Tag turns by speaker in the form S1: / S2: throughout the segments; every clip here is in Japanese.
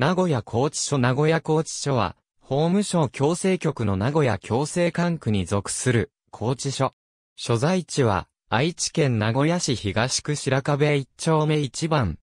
S1: 名古屋拘置所名古屋拘置所は、法務省強制局の名古屋強制管区に属する、拘置所。所在地は、愛知県名古屋市東区白壁一丁目一番。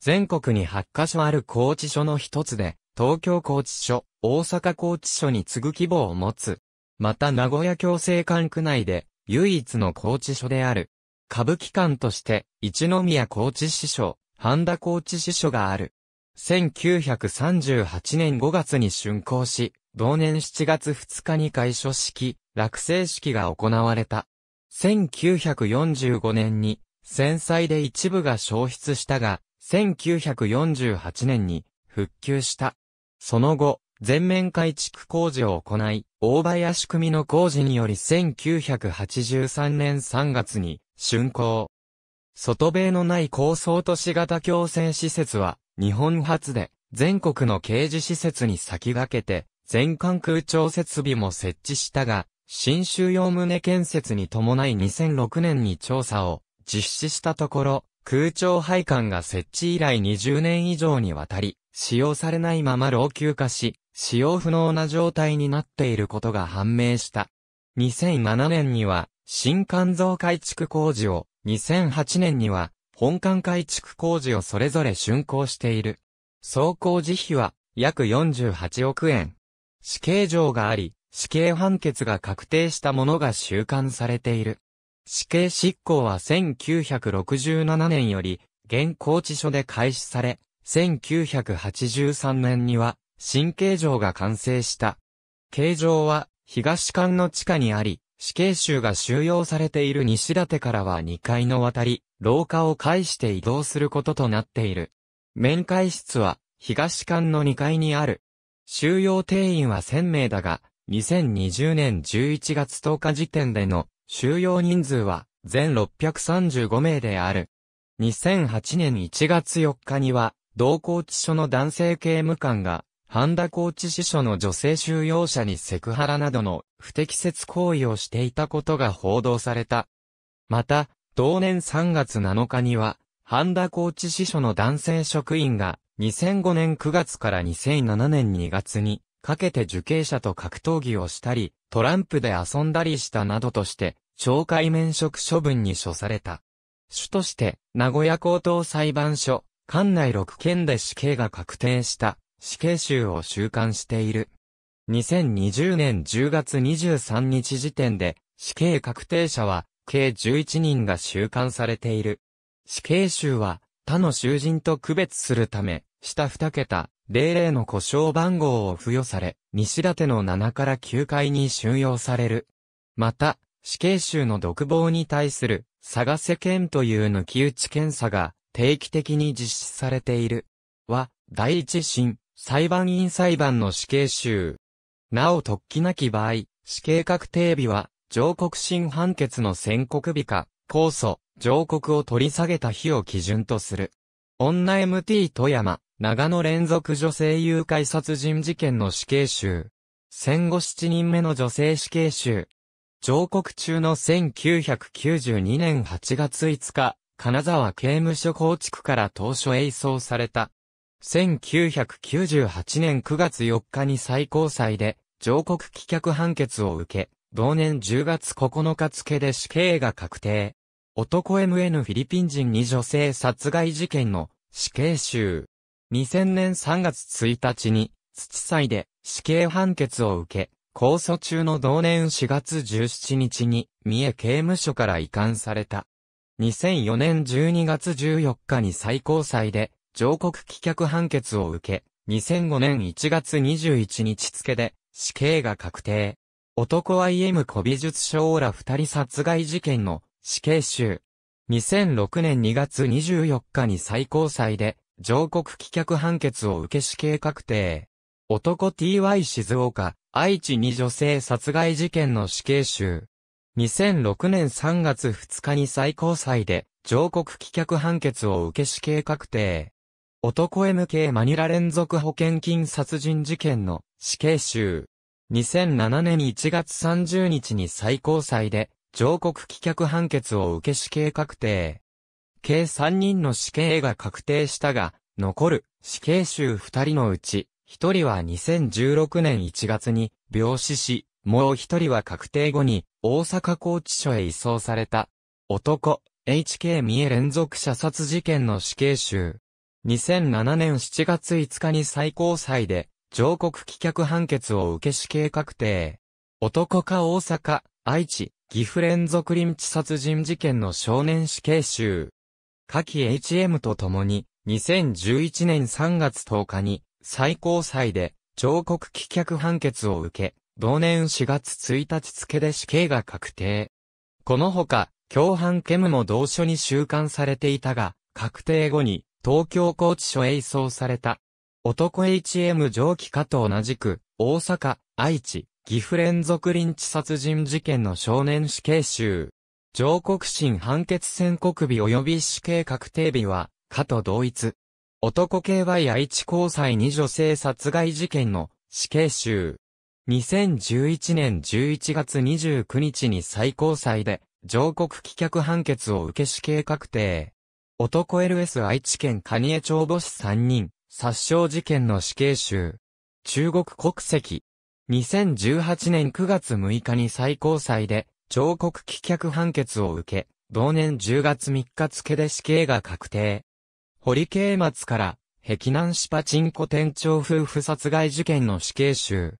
S1: 全国に8カ所ある拘置所の一つで、東京拘置所、大阪拘置所に次ぐ規模を持つ。また名古屋強制管区内で、唯一の拘置所である。歌舞伎館として、一宮拘置支所、半田拘置支所がある。1938年5月に竣工し、同年7月2日に開所式、落成式が行われた。1945年に、戦災で一部が消失したが、1948年に復旧した。その後、全面改築工事を行い、大林組の工事により1983年3月に竣工。外塀のない高層都市型共生施設は、日本初で、全国の刑事施設に先駆けて、全館空調設備も設置したが、新州用棟建設に伴い2006年に調査を実施したところ、空調配管が設置以来20年以上にわたり、使用されないまま老朽化し、使用不能な状態になっていることが判明した。2007年には、新肝臓改築工事を、2008年には、本館改築工事をそれぞれ竣工している。総工事費は約48億円。死刑場があり、死刑判決が確定したものが収監されている。死刑執行は1967年より、現行地所で開始され、1983年には、新刑場が完成した。刑場は、東館の地下にあり、死刑囚が収容されている西館からは2階の渡り、廊下を介して移動することとなっている。面会室は、東館の2階にある。収容定員は1000名だが、2020年11月10日時点での収容人数は全635名である。2008年1月4日には、同行地所の男性刑務官が半田コーチ司書の女性収容者にセクハラなどの不適切行為をしていたことが報道された。また、同年3月7日には、半田コーチ司書の男性職員が、2005年9月から2007年2月に、かけて受刑者と格闘技をしたり、トランプで遊んだりしたなどとして、懲戒免職処分に処された。主として、名古屋高等裁判所、管内6件で死刑が確定した。死刑囚を収監している。2020年10月23日時点で、死刑確定者は、計11人が収監されている。死刑囚は、他の囚人と区別するため、下2桁、00の故障番号を付与され、西立の7から9階に収容される。また、死刑囚の独房に対する、探せ検という抜き打ち検査が、定期的に実施されている。は、第一審、裁判員裁判の死刑囚。なお突起なき場合、死刑確定日は、上告審判決の宣告日か、控訴、上告を取り下げた日を基準とする。女 MT 富山、長野連続女性誘拐殺人事件の死刑囚。戦後7人目の女性死刑囚。上告中の1992年8月5日、金沢刑務所構築から当初へ移送された。1998年9月4日に最高裁で上告棄却判決を受け、同年10月9日付で死刑が確定。男 MN フィリピン人に女性殺害事件の死刑囚。2000年3月1日に土裁で死刑判決を受け、控訴中の同年4月17日に三重刑務所から移管された。2004年12月14日に最高裁で上告棄却判決を受け、2005年1月21日付で死刑が確定。男 IM 古美術商ら二人殺害事件の死刑囚。2006年2月24日に最高裁で上告棄却判決を受け死刑確定。男 TY 静岡、愛知に女性殺害事件の死刑囚。2006年3月2日に最高裁で上告棄却判決を受け死刑確定。男 MK マニラ連続保険金殺人事件の死刑囚。2007年1月30日に最高裁で、上告棄却判決を受け死刑確定。計3人の死刑が確定したが、残る死刑囚2人のうち、1人は2016年1月に病死し、もう1人は確定後に大阪拘置所へ移送された。男、HK 三重連続射殺事件の死刑囚。2007年7月5日に最高裁で、上告棄却判決を受け死刑確定。男か大阪、愛知、岐阜連続臨地殺人事件の少年死刑囚。下記 HM と共に、2011年3月10日に、最高裁で、上告棄却判決を受け、同年4月1日付で死刑が確定。このほか、共犯ケムも同書に収監されていたが、確定後に、東京拘置所へ移送された。男 HM 上記下と同じく、大阪、愛知、岐阜連続臨地殺人事件の少年死刑囚。上告審判決宣告日及び死刑確定日は、下と同一。男 KY 愛知高裁に女性殺害事件の死刑囚。2011年11月29日に最高裁で、上告棄却判決を受け死刑確定。男 LS 愛知県蟹江町母子3人、殺傷事件の死刑囚。中国国籍。2018年9月6日に最高裁で、上告棄却判決を受け、同年10月3日付で死刑が確定。堀慶松から、碧南市パチンコ店長夫婦殺害事件の死刑囚。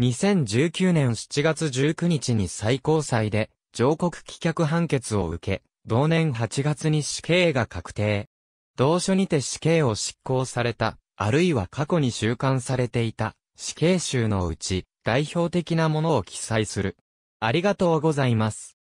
S1: 2019年7月19日に最高裁で、上告棄却判決を受け、同年8月に死刑が確定。同書にて死刑を執行された、あるいは過去に収監されていた死刑囚のうち代表的なものを記載する。ありがとうございます。